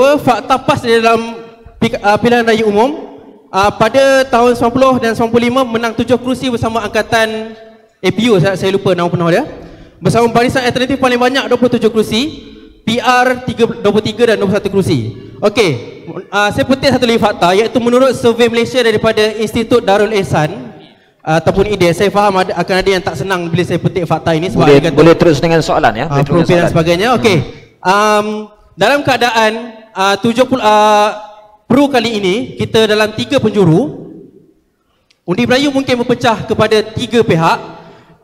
kedua fakta PAS dalam ah, pilihan raya umum ah, pada tahun 90 dan 95 menang tujuh kerusi bersama angkatan APU saya, saya lupa nama penuh dia bersama barisan alternatif paling banyak 27 kerusi PR 3, 23 dan 21 kerusi Okey, ah, saya petik satu lagi fakta iaitu menurut survey Malaysia daripada Institut Darul Ehsan ataupun IDE, saya faham ada, akan ada yang tak senang bila saya petik fakta ini sebab boleh, kata, boleh terus dengan soalan ya uh, dan sebagainya okey hmm. um, dalam keadaan uh, 70 uh, peru kali ini kita dalam tiga penjuru undi Melayu mungkin berpecah kepada tiga pihak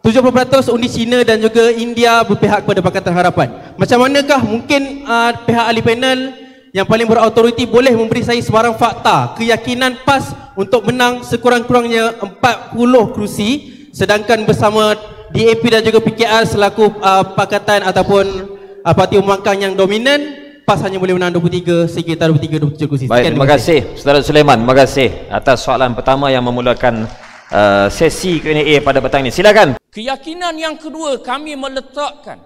70% undi Cina dan juga India berpihak kepada Pakatan Harapan macam manakah mungkin uh, pihak ahli panel yang paling berautoriti boleh memberi saya sebarang fakta keyakinan PAS untuk menang sekurang-kurangnya 40 kerusi sedangkan bersama DAP dan juga PKR selaku uh, pakatan ataupun uh, parti pembangkang yang dominan PAS hanya boleh menang 23 sekitar 23 27 kursi. Baik, terima, terima, terima kasih Saudara Sulaiman. Terima kasih atas soalan pertama yang memulakan uh, sesi Q&A pada petang ini. Silakan. Keyakinan yang kedua kami meletakkan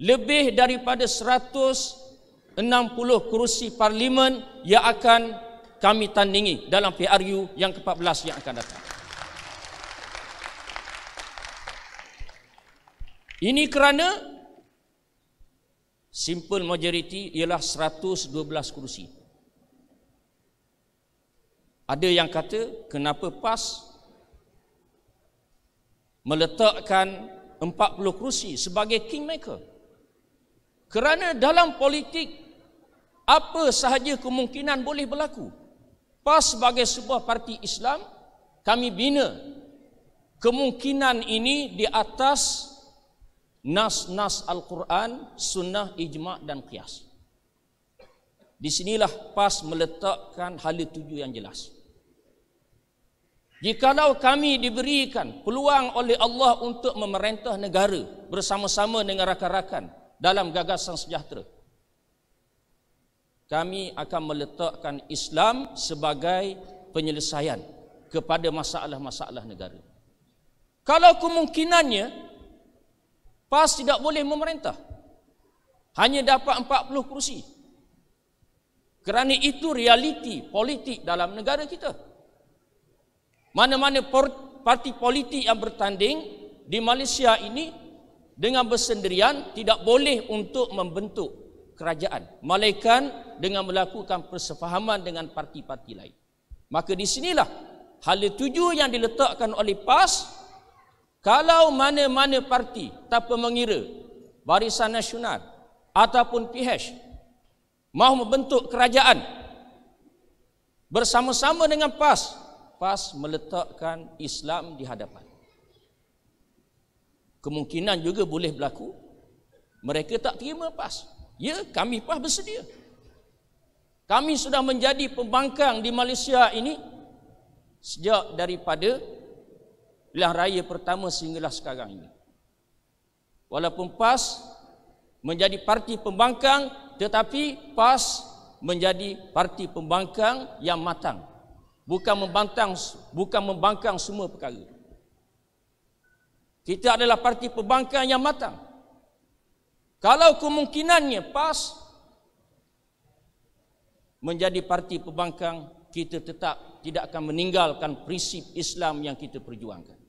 lebih daripada 160 kerusi parlimen yang akan kami tandingi dalam PRU yang ke-14 yang akan datang. Ini kerana simple majority ialah 112 kerusi. Ada yang kata kenapa PAS meletakkan 40 kerusi sebagai kingmaker? Kerana dalam politik apa sahaja kemungkinan boleh berlaku. PAS sebagai sebuah parti Islam kami bina kemungkinan ini di atas nas-nas Al-Quran, sunnah, ijma' dan qiyas. Di sinilah PAS meletakkan hal tuju yang jelas. Jikalau kami diberikan peluang oleh Allah untuk memerintah negara bersama-sama dengan rakan-rakan dalam gagasan sejahtera, kami akan meletakkan Islam sebagai penyelesaian kepada masalah-masalah negara. Kalau kemungkinannya PAS tidak boleh memerintah. Hanya dapat 40 kerusi. Kerana itu realiti politik dalam negara kita. Mana-mana parti politik yang bertanding di Malaysia ini dengan bersendirian tidak boleh untuk membentuk kerajaan. Malaikan dengan melakukan persefahaman dengan parti-parti lain. Maka di sinilah hal tujuh yang diletakkan oleh PAS kalau mana-mana parti tanpa mengira Barisan Nasional ataupun PH mahu membentuk kerajaan bersama-sama dengan PAS, PAS meletakkan Islam di hadapan. Kemungkinan juga boleh berlaku mereka tak terima PAS. Ya, kami PAS bersedia. Kami sudah menjadi pembangkang di Malaysia ini sejak daripada pilihan raya pertama sehinggalah sekarang ini. Walaupun PAS menjadi parti pembangkang, tetapi PAS menjadi parti pembangkang yang matang. Bukan membantang, bukan membangkang semua perkara. Kita adalah parti pembangkang yang matang. Kalau kemungkinannya PAS menjadi parti pembangkang, kita tetap tidak akan meninggalkan prinsip Islam yang kita perjuangkan.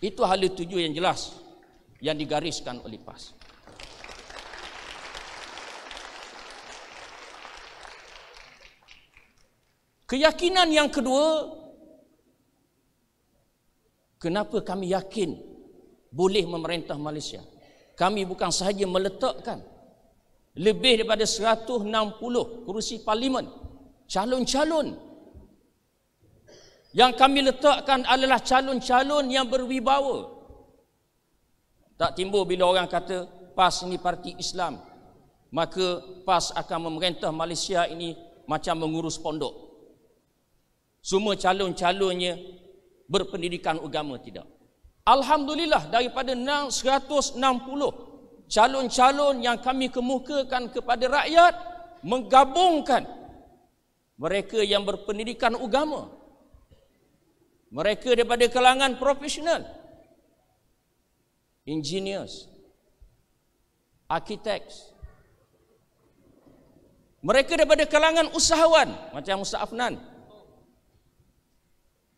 Itu hal tuju yang jelas yang digariskan oleh PAS. Keyakinan yang kedua, kenapa kami yakin boleh memerintah Malaysia? Kami bukan sahaja meletakkan lebih daripada 160 kerusi parlimen calon-calon yang kami letakkan adalah calon-calon yang berwibawa. Tak timbul bila orang kata PAS ini parti Islam. Maka PAS akan memerintah Malaysia ini macam mengurus pondok. Semua calon-calonnya berpendidikan agama tidak. Alhamdulillah daripada 160 calon-calon yang kami kemukakan kepada rakyat menggabungkan mereka yang berpendidikan agama mereka daripada kalangan profesional. Engineers. Architects. Mereka daripada kalangan usahawan macam Ustaz Afnan.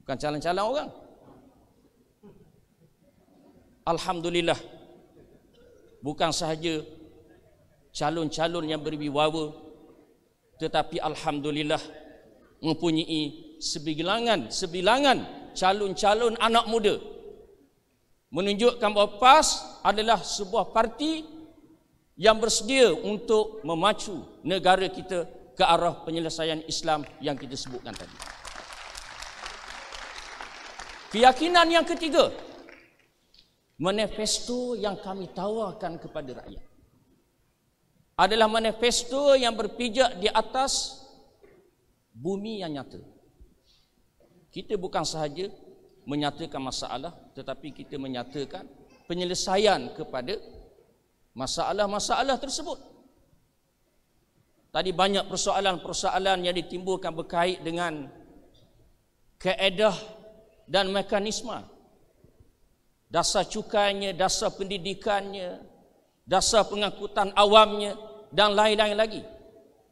Bukan calon-calon orang. Alhamdulillah. Bukan sahaja calon-calon yang berwibawa tetapi alhamdulillah mempunyai sebilangan sebilangan calon-calon anak muda menunjukkan bahawa PAS adalah sebuah parti yang bersedia untuk memacu negara kita ke arah penyelesaian Islam yang kita sebutkan tadi. Keyakinan yang ketiga, manifesto yang kami tawarkan kepada rakyat adalah manifesto yang berpijak di atas bumi yang nyata. Kita bukan sahaja menyatakan masalah tetapi kita menyatakan penyelesaian kepada masalah-masalah tersebut. Tadi banyak persoalan-persoalan yang ditimbulkan berkait dengan keedah dan mekanisme dasar cukainya, dasar pendidikannya, dasar pengangkutan awamnya dan lain-lain lagi.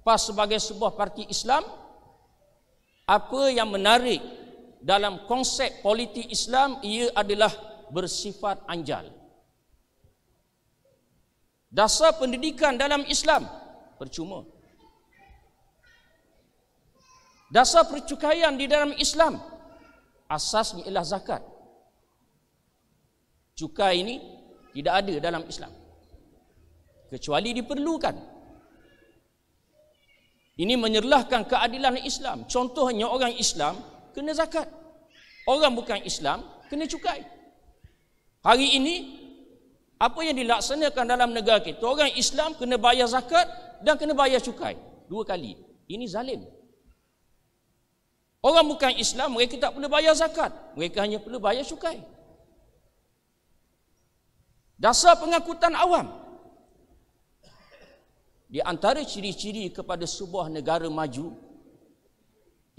PAS sebagai sebuah parti Islam apa yang menarik dalam konsep politik Islam ia adalah bersifat anjal. Dasar pendidikan dalam Islam percuma. Dasar percukaian di dalam Islam asasnya ialah zakat. Cukai ini tidak ada dalam Islam. Kecuali diperlukan. Ini menyerlahkan keadilan Islam. Contohnya orang Islam kena zakat. Orang bukan Islam kena cukai. Hari ini apa yang dilaksanakan dalam negara kita, orang Islam kena bayar zakat dan kena bayar cukai dua kali. Ini zalim. Orang bukan Islam mereka tak perlu bayar zakat, mereka hanya perlu bayar cukai. Dasar pengakutan awam. Di antara ciri-ciri kepada sebuah negara maju,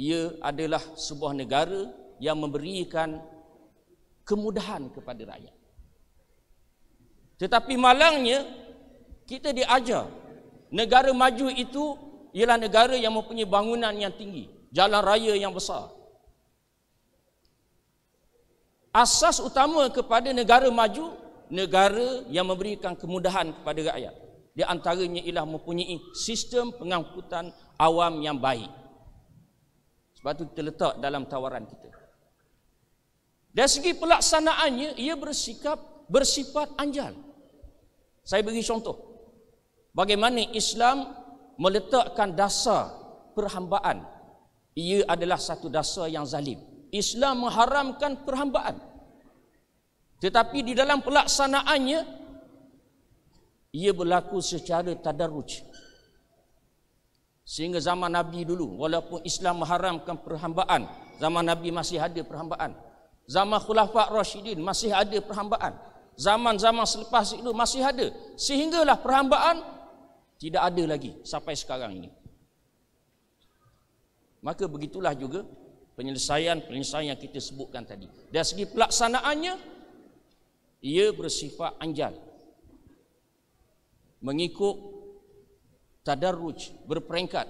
ia adalah sebuah negara yang memberikan kemudahan kepada rakyat. Tetapi malangnya kita diajar negara maju itu ialah negara yang mempunyai bangunan yang tinggi, jalan raya yang besar. Asas utama kepada negara maju, negara yang memberikan kemudahan kepada rakyat. Di antaranya ialah mempunyai sistem pengangkutan awam yang baik. Sebab itu terletak dalam tawaran kita. Dari segi pelaksanaannya, ia bersikap bersifat anjal. Saya beri contoh. Bagaimana Islam meletakkan dasar perhambaan. Ia adalah satu dasar yang zalim. Islam mengharamkan perhambaan. Tetapi di dalam pelaksanaannya, ia berlaku secara tadaruj. Sehingga zaman Nabi dulu walaupun Islam mengharamkan perhambaan, zaman Nabi masih ada perhambaan. Zaman Khulafa Rashidin masih ada perhambaan. Zaman-zaman selepas itu masih ada. Sehinggalah perhambaan tidak ada lagi sampai sekarang ini. Maka begitulah juga penyelesaian-penyelesaian yang kita sebutkan tadi. Dari segi pelaksanaannya, ia bersifat anjal. Mengikut tadarruj berperingkat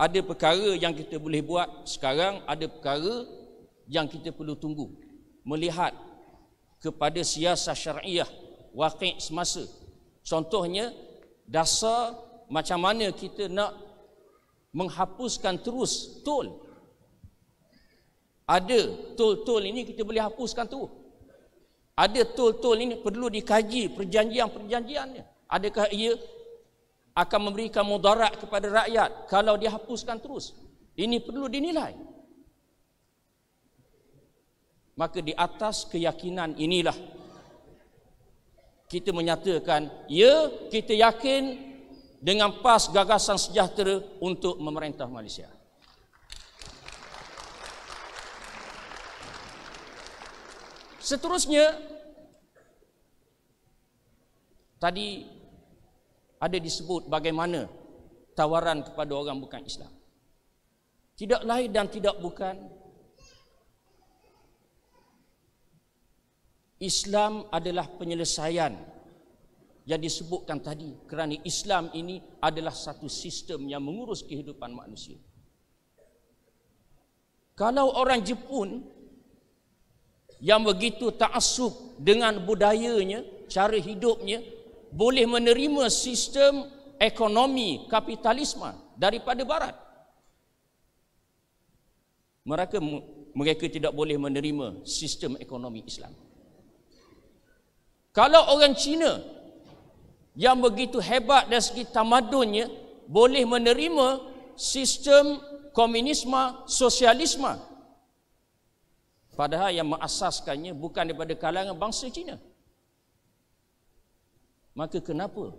ada perkara yang kita boleh buat sekarang ada perkara yang kita perlu tunggu melihat kepada siasat syariah wakil semasa contohnya dasar macam mana kita nak menghapuskan terus tol ada tol-tol ini kita boleh hapuskan tu ada tol-tol ini perlu dikaji perjanjian-perjanjiannya adakah ia akan memberikan mudarat kepada rakyat kalau dihapuskan terus. Ini perlu dinilai. Maka di atas keyakinan inilah kita menyatakan ya kita yakin dengan PAS gagasan sejahtera untuk memerintah Malaysia. Seterusnya tadi ada disebut bagaimana tawaran kepada orang bukan Islam. Tidak lain dan tidak bukan Islam adalah penyelesaian yang disebutkan tadi kerana Islam ini adalah satu sistem yang mengurus kehidupan manusia. Kalau orang Jepun yang begitu taksub dengan budayanya, cara hidupnya, boleh menerima sistem ekonomi kapitalisme daripada barat mereka mereka tidak boleh menerima sistem ekonomi Islam kalau orang Cina yang begitu hebat dari segi tamadunnya boleh menerima sistem komunisme sosialisme padahal yang mengasaskannya bukan daripada kalangan bangsa Cina maka kenapa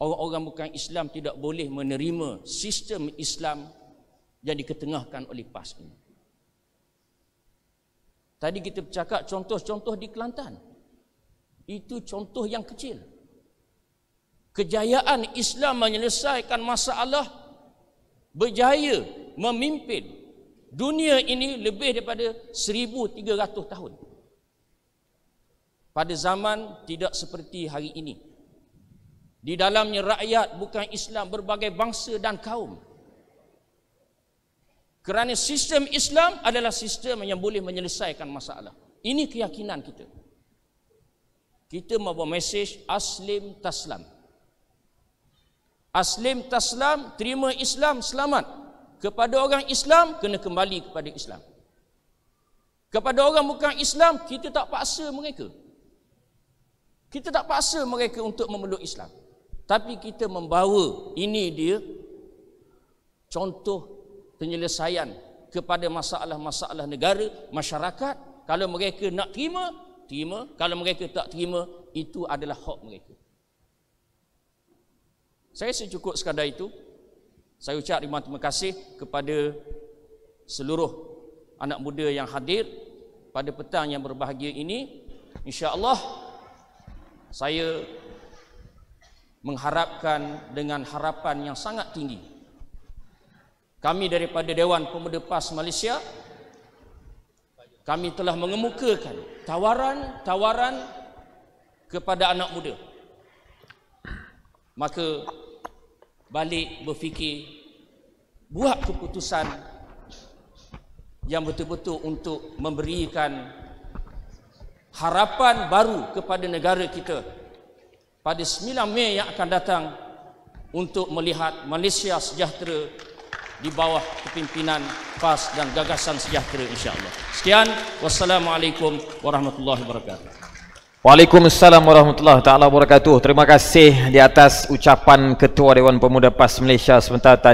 orang-orang bukan Islam tidak boleh menerima sistem Islam yang diketengahkan oleh PAS ini? Tadi kita bercakap contoh-contoh di Kelantan. Itu contoh yang kecil. Kejayaan Islam menyelesaikan masalah berjaya memimpin dunia ini lebih daripada 1300 tahun pada zaman tidak seperti hari ini. Di dalamnya rakyat bukan Islam berbagai bangsa dan kaum. Kerana sistem Islam adalah sistem yang boleh menyelesaikan masalah. Ini keyakinan kita. Kita membawa mesej aslim taslam. Aslim taslam, terima Islam, selamat. Kepada orang Islam, kena kembali kepada Islam. Kepada orang bukan Islam, kita tak paksa mereka. Kita tak paksa mereka untuk memeluk Islam. Tapi kita membawa ini dia contoh penyelesaian kepada masalah-masalah negara, masyarakat. Kalau mereka nak terima, terima. Kalau mereka tak terima, itu adalah hak mereka. Saya secukup sekadar itu. Saya ucap terima kasih kepada seluruh anak muda yang hadir pada petang yang berbahagia ini. Insya-Allah saya mengharapkan dengan harapan yang sangat tinggi kami daripada Dewan Pemuda PAS Malaysia kami telah mengemukakan tawaran-tawaran kepada anak muda maka balik berfikir buat keputusan yang betul-betul untuk memberikan harapan baru kepada negara kita pada 9 Mei yang akan datang untuk melihat Malaysia sejahtera di bawah kepimpinan PAS dan gagasan sejahtera insya-Allah. Sekian, wassalamualaikum warahmatullahi wabarakatuh. Waalaikumsalam warahmatullahi taala wabarakatuh. Terima kasih di atas ucapan Ketua Dewan Pemuda PAS Malaysia sebentar tadi.